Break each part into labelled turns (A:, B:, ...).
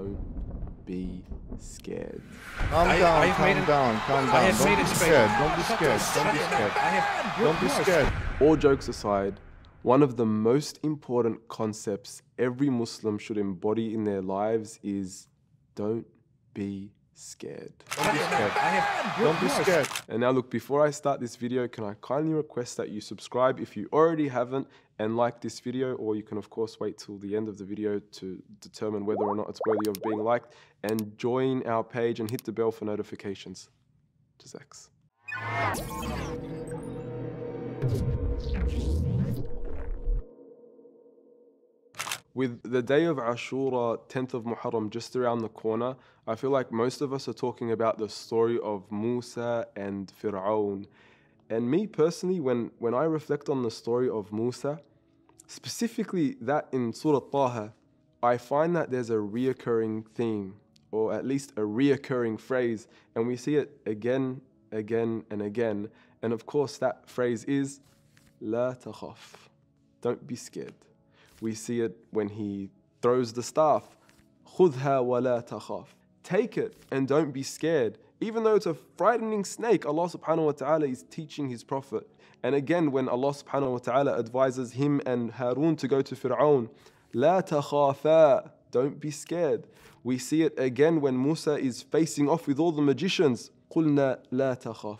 A: Don't be scared. Calm down, calm down, calm down. I have Don't made be scared. Don't be scared. Don't be scared. Don't be scared. All jokes aside, one of the most important concepts every Muslim should embody in their lives is don't be scared. Don't be scared. Don't be scared. And now look, before I start this video, can I kindly request that you subscribe if you already haven't and like this video, or you can of course wait till the end of the video to determine whether or not it's worthy of being liked and join our page and hit the bell for notifications. To sex with the day of Ashura, 10th of Muharram, just around the corner, I feel like most of us are talking about the story of Musa and Fir'aun. And me personally, when, when I reflect on the story of Musa, specifically that in Surah Taha, I find that there's a reoccurring theme, or at least a reoccurring phrase, and we see it again, again, and again. And of course, that phrase is, La تخاف, Don't be scared. We see it when he throws the staff. خُذْهَا وَلَا تَخَافْ Take it and don't be scared. Even though it's a frightening snake, Allah subhanahu wa ta'ala is teaching his prophet. And again, when Allah subhanahu wa ta'ala advises him and Harun to go to Fir'aun, لَا تَخَافَا Don't be scared. We see it again when Musa is facing off with all the magicians. قُلْنَا لَا تَخَافْ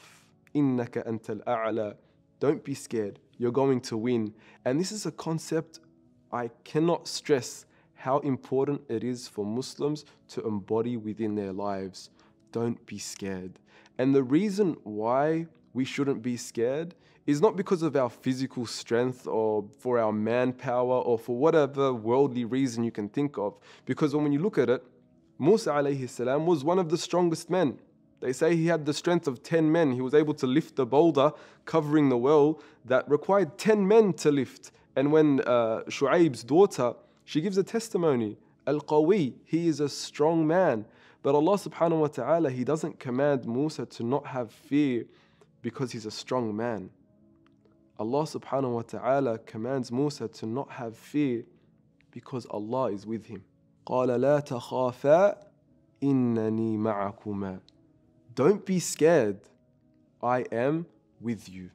A: إِنَّكَ أَنْتَ الْأَعْلَى Don't be scared. You're going to win. And this is a concept I cannot stress how important it is for Muslims to embody within their lives. Don't be scared. And the reason why we shouldn't be scared is not because of our physical strength or for our manpower or for whatever worldly reason you can think of. Because when you look at it, Musa salam was one of the strongest men. They say he had the strength of 10 men. He was able to lift the boulder covering the well that required 10 men to lift. And when uh, Shu'ayb's daughter, she gives a testimony, Al-Qawi, he is a strong man. But Allah subhanahu wa ta'ala, he doesn't command Musa to not have fear because he's a strong man. Allah subhanahu wa ta'ala commands Musa to not have fear because Allah is with him. قال لا تخافا إنني معكما Don't be scared. I am with you.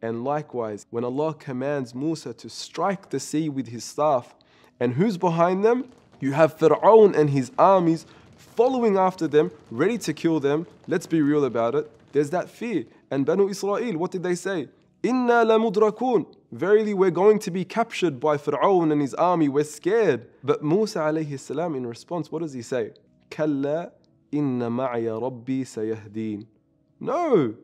A: And likewise, when Allah commands Musa to strike the sea with his staff, and who's behind them? You have Fir'aun and his armies following after them, ready to kill them. Let's be real about it. There's that fear. And Banu Israel, what did they say? Inna la Verily, we're going to be captured by Fir'aun and his army. We're scared. But Musa alayhi salam, in response, what does he say? Kalla inna ma'ya rabbi sayahdeen. No,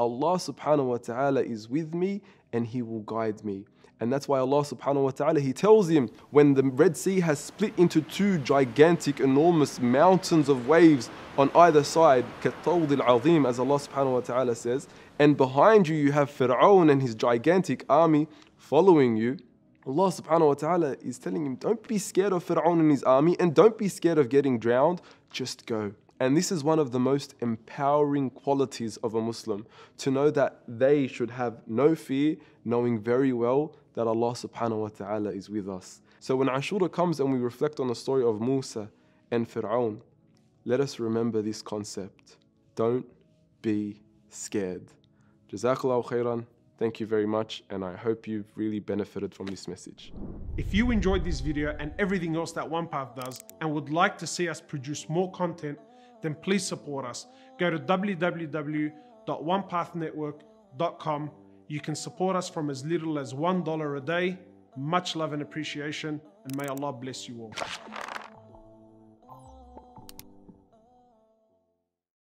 A: Allah subhanahu wa ta'ala is with me and He will guide me. And that's why Allah subhanahu wa ta'ala, He tells him when the Red Sea has split into two gigantic, enormous mountains of waves on either side, كَالطَوْضِ الْعَظِيمِ as Allah subhanahu wa ta'ala says, and behind you you have Fir'aun and his gigantic army following you. Allah subhanahu wa ta'ala is telling him, don't be scared of Fir'aun and his army and don't be scared of getting drowned, just go. And this is one of the most empowering qualities of a Muslim to know that they should have no fear, knowing very well that Allah subhanahu wa ta'ala is with us. So when Ashura comes and we reflect on the story of Musa and Fir'aun, let us remember this concept. Don't be scared. Jazakallah khairan. Thank you very much, and I hope you've really benefited from this message. If you enjoyed this video and everything else that OnePath does, and would like to see us produce more content then please support us. Go to www.onepathnetwork.com. You can support us from as little as $1 a day. Much love and appreciation, and may Allah bless you all.